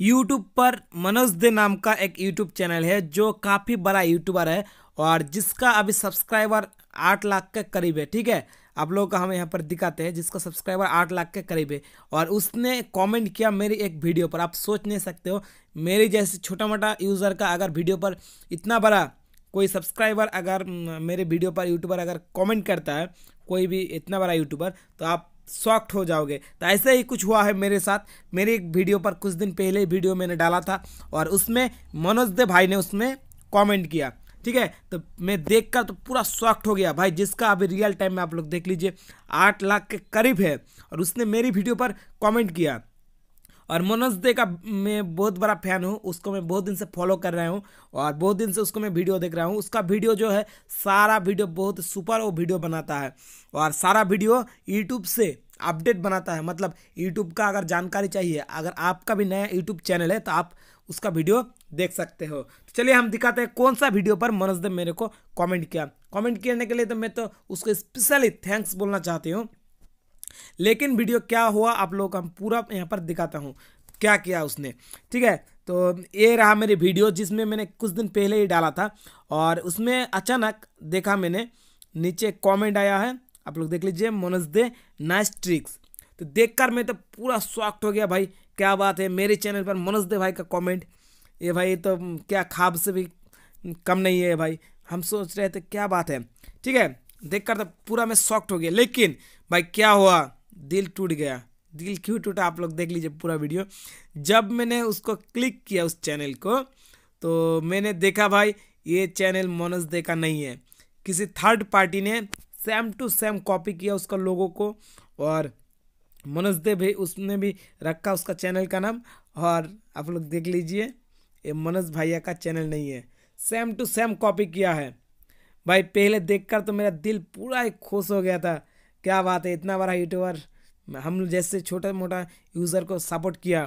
YouTube पर मनोज दे नाम का एक यूट्यूब चैनल है जो काफ़ी बड़ा यूट्यूबर है और जिसका अभी सब्सक्राइबर आठ लाख के करीब है ठीक है आप लोगों का हम यहाँ पर दिखाते हैं जिसका सब्सक्राइबर आठ लाख के करीब है और उसने कमेंट किया मेरी एक वीडियो पर आप सोच नहीं सकते हो मेरे जैसे छोटा मोटा यूज़र का अगर वीडियो पर इतना बड़ा कोई सब्सक्राइबर अगर मेरे वीडियो पर यूट्यूबर अगर कमेंट करता है कोई भी इतना बड़ा यूट्यूबर तो आप शॉक्ट हो जाओगे तो ऐसे ही कुछ हुआ है मेरे साथ मेरे एक वीडियो पर कुछ दिन पहले वीडियो मैंने डाला था और उसमें मनोज दे भाई ने उसमें कमेंट किया ठीक है तो मैं देखकर तो पूरा शॉक्ट हो गया भाई जिसका अभी रियल टाइम में आप लोग देख लीजिए आठ लाख के करीब है और उसने मेरी वीडियो पर कॉमेंट किया और मनोज दे का मैं बहुत बड़ा फैन हूँ उसको मैं बहुत दिन से फॉलो कर रहा हूँ और बहुत दिन से उसको मैं वीडियो देख रहा हूँ उसका वीडियो जो है सारा वीडियो बहुत सुपर वो वीडियो बनाता है और सारा वीडियो यूट्यूब से अपडेट बनाता है मतलब यूट्यूब का अगर जानकारी चाहिए अगर आपका भी नया यूट्यूब चैनल है तो आप उसका वीडियो देख सकते हो तो चलिए हम दिखाते हैं कौन सा वीडियो पर मनोज देव मेरे को कमेंट किया कमेंट करने के लिए तो मैं तो उसको स्पेशली थैंक्स बोलना चाहती हूँ लेकिन वीडियो क्या हुआ आप लोग का पूरा यहाँ पर दिखाता हूँ क्या किया उसने ठीक है तो ये रहा मेरी वीडियो जिसमें मैंने कुछ दिन पहले ही डाला था और उसमें अचानक देखा मैंने नीचे कमेंट आया है आप लोग देख लीजिए मोनस दे नाइस ट्रिक्स तो देखकर मैं तो पूरा शॉक्ट हो गया भाई क्या बात है मेरे चैनल पर मोनस दे भाई का कमेंट ये भाई तो क्या खाब से भी कम नहीं है भाई हम सोच रहे थे क्या बात है ठीक है देखकर तो पूरा मैं शॉक्ट हो गया लेकिन भाई क्या हुआ दिल टूट गया दिल क्यों टूटा आप लोग देख लीजिए पूरा वीडियो जब मैंने उसको क्लिक किया उस चैनल को तो मैंने देखा भाई ये चैनल मनोज दे का नहीं है किसी थर्ड पार्टी ने सेम टू सेम कॉपी किया उसका लोगों को और मनोज दे भी उसने भी रखा उसका चैनल का नाम और आप लोग देख लीजिए ये मनोज भैया का चैनल नहीं है सेम टू सेम कॉपी किया है भाई पहले देखकर तो मेरा दिल पूरा ही खुश हो गया था क्या बात है इतना बड़ा यूट्यूबर हम जैसे छोटा मोटा यूज़र को सपोर्ट किया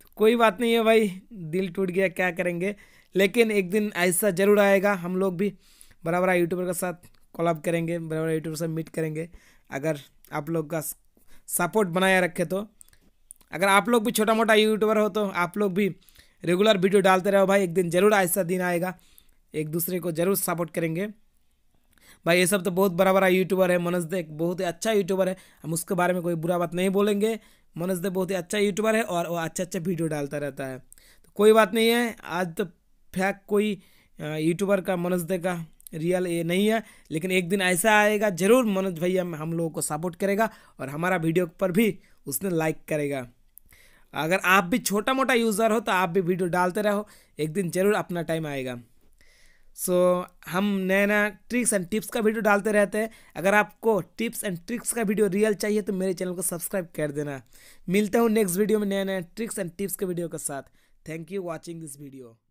तो कोई बात नहीं है भाई दिल टूट गया क्या करेंगे लेकिन एक दिन ऐसा ज़रूर आएगा हम लोग भी बड़ा बड़ा यूट्यूबर के साथ कॉलअप करेंगे बड़ा बड़ा यूट्यूबर से मीट करेंगे अगर आप लोग का सपोर्ट बनाए रखे तो अगर आप लोग भी छोटा मोटा यूट्यूबर हो तो आप लोग भी रेगुलर वीडियो डालते रहो भाई एक दिन ज़रूर ऐसा दिन आएगा एक दूसरे को ज़रूर सपोर्ट करेंगे भाई ये सब तो बहुत बड़ा बड़ा यूट्यूबर है मनोज दे एक बहुत ही अच्छा यूट्यूबर है हम उसके बारे में कोई बुरा बात नहीं बोलेंगे मनोज दे बहुत ही अच्छा यूट्यूबर है और वो अच्छे अच्छे वीडियो डालता रहता है तो कोई बात नहीं है आज तो फैक कोई यूट्यूबर का मनोज दे का रियल ये नहीं है लेकिन एक दिन ऐसा आएगा ज़रूर मनोज भैया हम लोगों को सपोर्ट करेगा और हमारा वीडियो पर भी उसने लाइक करेगा अगर आप भी छोटा मोटा यूज़र हो तो आप भी वीडियो डालते रहो एक दिन ज़रूर अपना टाइम आएगा सो so, हम नए नया ट्रिक्स एंड टिप्स का वीडियो डालते रहते हैं अगर आपको टिप्स एंड ट्रिक्स का वीडियो रियल चाहिए तो मेरे चैनल को सब्सक्राइब कर देना मिलता हूँ नेक्स्ट वीडियो में नए नए ट्रिक्स एंड टिप्स के वीडियो के साथ thank you watching this video